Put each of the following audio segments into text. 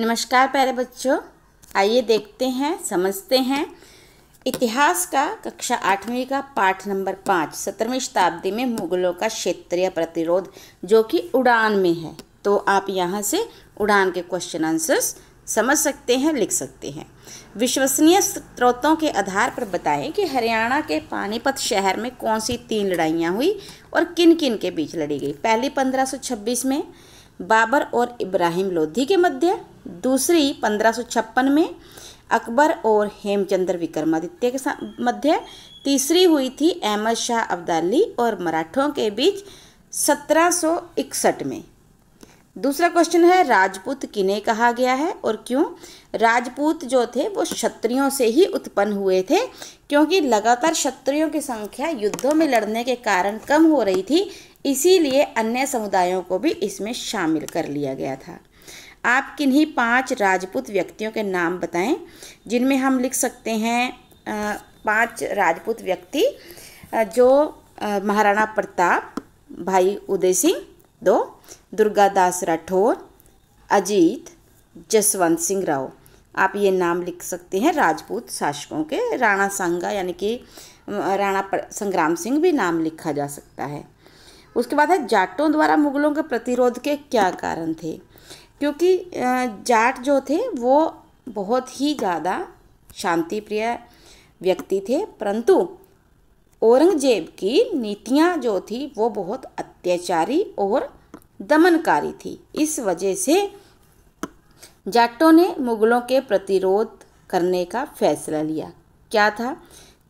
नमस्कार प्यारे बच्चों आइए देखते हैं समझते हैं इतिहास का कक्षा आठवीं का पाठ नंबर पाँच सत्रहवीं शताब्दी में मुगलों का क्षेत्रीय प्रतिरोध जो कि उड़ान में है तो आप यहाँ से उड़ान के क्वेश्चन आंसर्स समझ सकते हैं लिख सकते हैं विश्वसनीय स्रोतों के आधार पर बताएं कि हरियाणा के पानीपत शहर में कौन सी तीन लड़ाइयाँ हुई और किन किन के बीच लड़ी गई पहली 1526 में बाबर और इब्राहिम लोधी के मध्य दूसरी पंद्रह में अकबर और हेमचंद्र विक्रमादित्य के मध्य तीसरी हुई थी अहमद शाह अब्दाली और मराठों के बीच 1761 में दूसरा क्वेश्चन है राजपूत किन्हें कहा गया है और क्यों राजपूत जो थे वो क्षत्रियों से ही उत्पन्न हुए थे क्योंकि लगातार क्षत्रियों की संख्या युद्धों में लड़ने के कारण कम हो रही थी इसीलिए अन्य समुदायों को भी इसमें शामिल कर लिया गया था आप किन्हीं पांच राजपूत व्यक्तियों के नाम बताएं जिनमें हम लिख सकते हैं पांच राजपूत व्यक्ति जो महाराणा प्रताप भाई उदय सिंह दो दुर्गादास राठौर अजीत जसवंत सिंह राव आप ये नाम लिख सकते हैं राजपूत शासकों के राणा सांगा यानी कि राणा संग्राम सिंह भी नाम लिखा जा सकता है उसके बाद है जाटों द्वारा मुगलों के प्रतिरोध के क्या कारण थे क्योंकि जाट जो थे वो बहुत ही ज़्यादा शांति प्रिय व्यक्ति थे परंतु औरंगजेब की नीतियाँ जो थी वो बहुत अत्याचारी और दमनकारी थी इस वजह से जाटों ने मुगलों के प्रतिरोध करने का फैसला लिया क्या था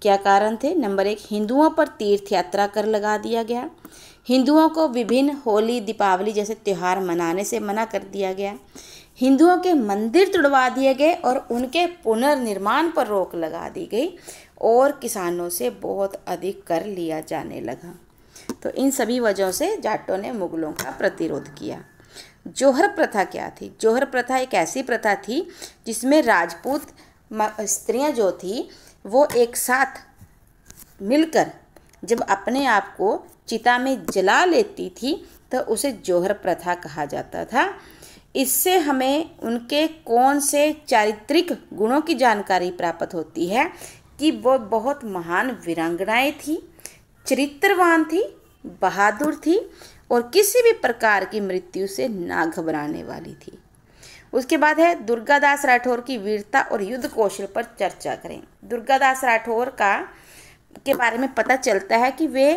क्या कारण थे नंबर एक हिंदुओं पर तीर्थ यात्रा कर लगा दिया गया हिंदुओं को विभिन्न होली दीपावली जैसे त्यौहार मनाने से मना कर दिया गया हिंदुओं के मंदिर तुड़वा दिए गए और उनके पुनर्निर्माण पर रोक लगा दी गई और किसानों से बहुत अधिक कर लिया जाने लगा तो इन सभी वजहों से जाटों ने मुगलों का प्रतिरोध किया जोहर प्रथा क्या थी जोहर प्रथा एक ऐसी प्रथा थी जिसमें राजपूत स्त्रियां जो थी वो एक साथ मिलकर जब अपने आप को चिता में जला लेती थी तो उसे जौहर प्रथा कहा जाता था इससे हमें उनके कौन से चारित्रिक गुणों की जानकारी प्राप्त होती है कि वो बहुत महान वीरांगनाएँ थी चरित्रवान थी बहादुर थी और किसी भी प्रकार की मृत्यु से ना घबराने वाली थी उसके बाद है दुर्गादास राठौर की वीरता और युद्ध कौशल पर चर्चा करें दुर्गादास राठौर का के बारे में पता चलता है कि वे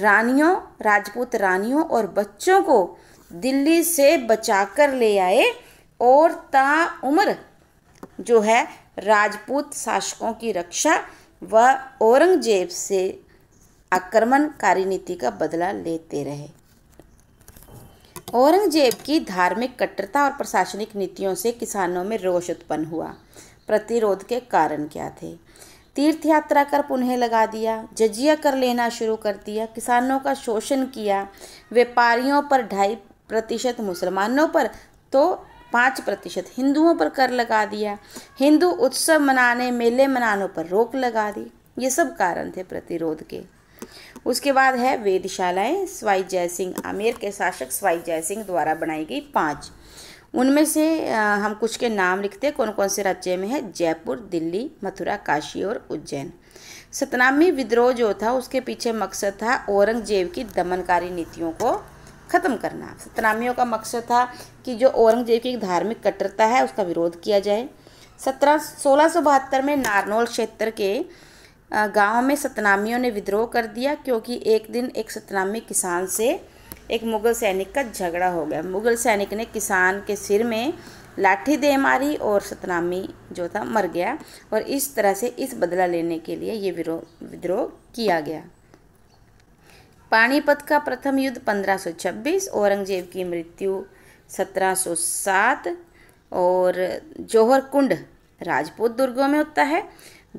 रानियों राजपूत रानियों और बच्चों को दिल्ली से बचाकर ले आए और उम्र जो है राजपूत शासकों की रक्षा व औरंगजेब से आक्रमणकारी नीति का बदला लेते रहे औरंगजेब की धार्मिक कट्टरता और प्रशासनिक नीतियों से किसानों में रोष उत्पन्न हुआ प्रतिरोध के कारण क्या थे तीर्थ यात्रा कर पुनः लगा दिया जजिया कर लेना शुरू कर दिया किसानों का शोषण किया व्यापारियों पर ढाई प्रतिशत मुसलमानों पर तो पाँच प्रतिशत हिंदुओं पर कर लगा दिया हिंदू उत्सव मनाने मेले मनाने पर रोक लगा दी ये सब कारण थे प्रतिरोध के उसके बाद है वेदशालाएं स्वाई जयसिंह आमेर के शासक स्वाई जयसिंह द्वारा बनाई गई पाँच उनमें से हम कुछ के नाम लिखते हैं कौन कौन से राज्य में है जयपुर दिल्ली मथुरा काशी और उज्जैन सतनामी विद्रोह जो था उसके पीछे मकसद था औरंगजेब की दमनकारी नीतियों को ख़त्म करना सतनामियों का मकसद था कि जो औरंगजेब की धार्मिक कट्टरता है उसका विरोध किया जाए सत्रह सोलह में नारनौल क्षेत्र के गांव में सतनामियों ने विद्रोह कर दिया क्योंकि एक दिन एक सतनामी किसान से एक मुग़ल सैनिक का झगड़ा हो गया मुग़ल सैनिक ने किसान के सिर में लाठी दे मारी और सतनामी जो था मर गया और इस तरह से इस बदला लेने के लिए ये विरोह विद्रोह किया गया पानीपत का प्रथम युद्ध 1526 औरंगजेब की मृत्यु 1707 और जौहर कुंड राजपूत दुर्गों में होता है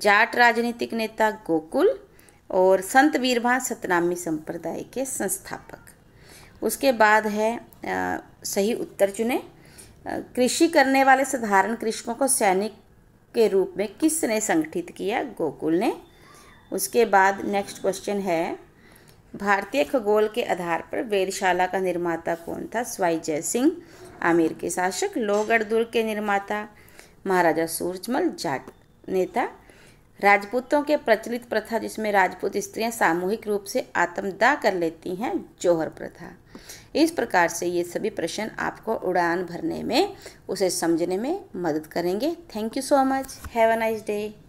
जाट राजनीतिक नेता गोकुल और संत वीरभा सतनामी संप्रदाय के संस्थापक उसके बाद है आ, सही उत्तर चुने कृषि करने वाले साधारण कृषकों को सैनिक के रूप में किसने संगठित किया गोकुल ने उसके बाद नेक्स्ट क्वेश्चन है भारतीय खगोल के आधार पर वेदशाला का निर्माता कौन था स्वाई जय सिंह आमिर के शासक लोहगढ़ दुर्ग के निर्माता महाराजा सूरजमल जाट नेता राजपूतों के प्रचलित प्रथा जिसमें राजपूत स्त्रियां सामूहिक रूप से आत्मदाह कर लेती हैं जोहर प्रथा इस प्रकार से ये सभी प्रश्न आपको उड़ान भरने में उसे समझने में मदद करेंगे thank you so much have a nice day